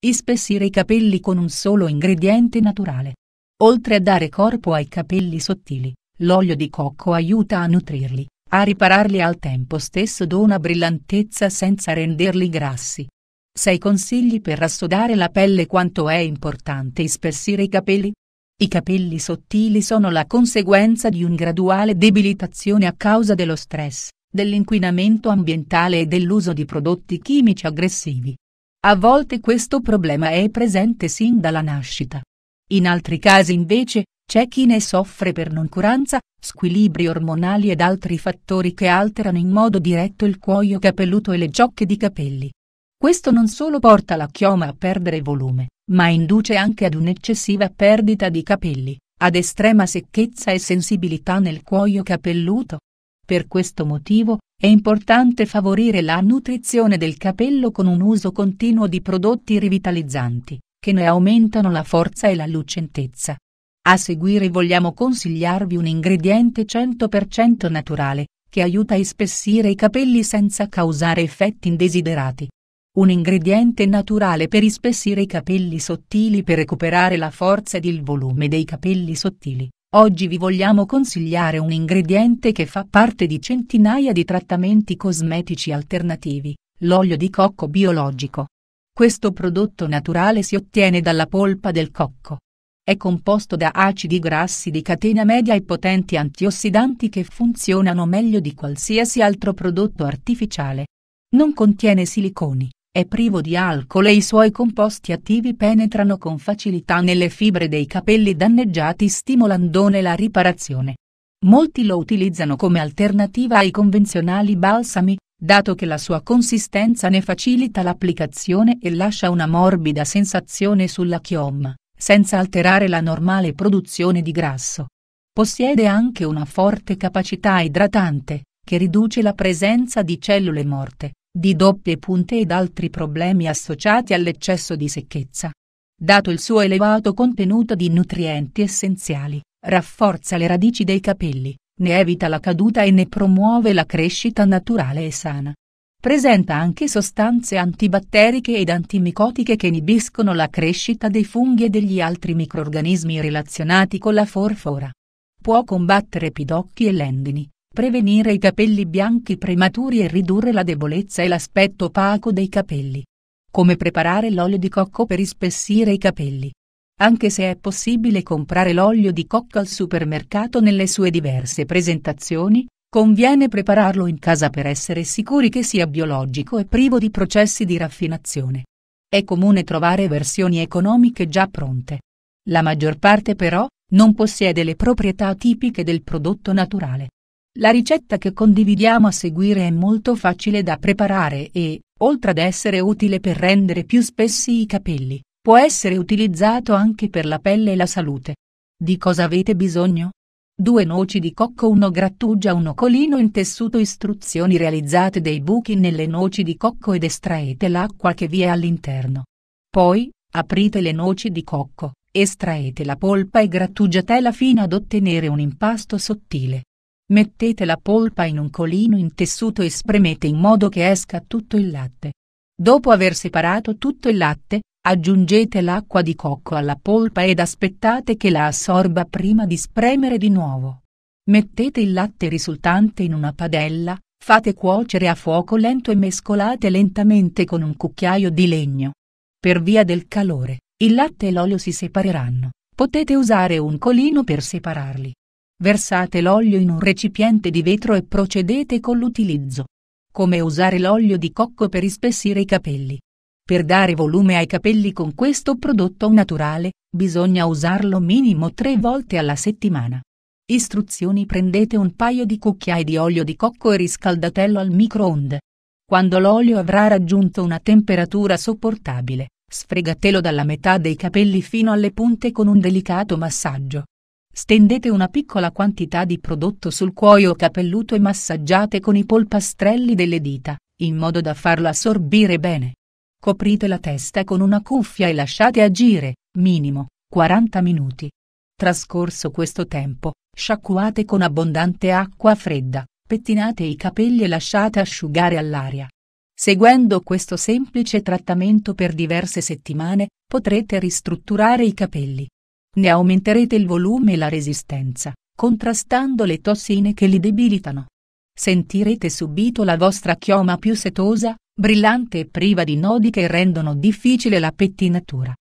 Ispessire i capelli con un solo ingrediente naturale. Oltre a dare corpo ai capelli sottili, l'olio di cocco aiuta a nutrirli, a ripararli al tempo stesso dona brillantezza senza renderli grassi. 6 consigli per rassodare la pelle quanto è importante ispessire i capelli? I capelli sottili sono la conseguenza di una graduale debilitazione a causa dello stress, dell'inquinamento ambientale e dell'uso di prodotti chimici aggressivi. A volte questo problema è presente sin dalla nascita. In altri casi invece, c'è chi ne soffre per noncuranza, squilibri ormonali ed altri fattori che alterano in modo diretto il cuoio capelluto e le giocche di capelli. Questo non solo porta la chioma a perdere volume, ma induce anche ad un'eccessiva perdita di capelli, ad estrema secchezza e sensibilità nel cuoio capelluto. Per questo motivo, è importante favorire la nutrizione del capello con un uso continuo di prodotti rivitalizzanti, che ne aumentano la forza e la lucentezza. A seguire vogliamo consigliarvi un ingrediente 100% naturale, che aiuta a ispessire i capelli senza causare effetti indesiderati. Un ingrediente naturale per ispessire i capelli sottili per recuperare la forza ed il volume dei capelli sottili. Oggi vi vogliamo consigliare un ingrediente che fa parte di centinaia di trattamenti cosmetici alternativi, l'olio di cocco biologico. Questo prodotto naturale si ottiene dalla polpa del cocco. È composto da acidi grassi di catena media e potenti antiossidanti che funzionano meglio di qualsiasi altro prodotto artificiale. Non contiene siliconi, è privo di alcol e i suoi composti attivi penetrano con facilità nelle fibre dei capelli danneggiati stimolandone la riparazione. Molti lo utilizzano come alternativa ai convenzionali balsami, dato che la sua consistenza ne facilita l'applicazione e lascia una morbida sensazione sulla chioma, senza alterare la normale produzione di grasso. Possiede anche una forte capacità idratante, che riduce la presenza di cellule morte di doppie punte ed altri problemi associati all'eccesso di secchezza. Dato il suo elevato contenuto di nutrienti essenziali, rafforza le radici dei capelli, ne evita la caduta e ne promuove la crescita naturale e sana. Presenta anche sostanze antibatteriche ed antimicotiche che inibiscono la crescita dei funghi e degli altri microrganismi relazionati con la forfora. Può combattere pidocchi e lendini, prevenire i capelli bianchi prematuri e ridurre la debolezza e l'aspetto opaco dei capelli. Come preparare l'olio di cocco per ispessire i capelli. Anche se è possibile comprare l'olio di cocco al supermercato nelle sue diverse presentazioni, conviene prepararlo in casa per essere sicuri che sia biologico e privo di processi di raffinazione. È comune trovare versioni economiche già pronte. La maggior parte però non possiede le proprietà tipiche del prodotto naturale. La ricetta che condividiamo a seguire è molto facile da preparare e, oltre ad essere utile per rendere più spessi i capelli, può essere utilizzato anche per la pelle e la salute. Di cosa avete bisogno? Due noci di cocco uno grattugia 1 colino in tessuto istruzioni realizzate dei buchi nelle noci di cocco ed estraete l'acqua che vi è all'interno. Poi, aprite le noci di cocco, estraete la polpa e grattugiatela fino ad ottenere un impasto sottile. Mettete la polpa in un colino intessuto e spremete in modo che esca tutto il latte. Dopo aver separato tutto il latte, aggiungete l'acqua di cocco alla polpa ed aspettate che la assorba prima di spremere di nuovo. Mettete il latte risultante in una padella, fate cuocere a fuoco lento e mescolate lentamente con un cucchiaio di legno. Per via del calore, il latte e l'olio si separeranno, potete usare un colino per separarli. Versate l'olio in un recipiente di vetro e procedete con l'utilizzo. Come usare l'olio di cocco per ispessire i capelli. Per dare volume ai capelli con questo prodotto naturale, bisogna usarlo minimo tre volte alla settimana. Istruzioni Prendete un paio di cucchiai di olio di cocco e riscaldatelo al microonde. Quando l'olio avrà raggiunto una temperatura sopportabile, sfregatelo dalla metà dei capelli fino alle punte con un delicato massaggio. Stendete una piccola quantità di prodotto sul cuoio capelluto e massaggiate con i polpastrelli delle dita, in modo da farlo assorbire bene. Coprite la testa con una cuffia e lasciate agire, minimo, 40 minuti. Trascorso questo tempo, sciacquate con abbondante acqua fredda, pettinate i capelli e lasciate asciugare all'aria. Seguendo questo semplice trattamento per diverse settimane, potrete ristrutturare i capelli, ne aumenterete il volume e la resistenza, contrastando le tossine che li debilitano. Sentirete subito la vostra chioma più setosa, brillante e priva di nodi che rendono difficile la pettinatura.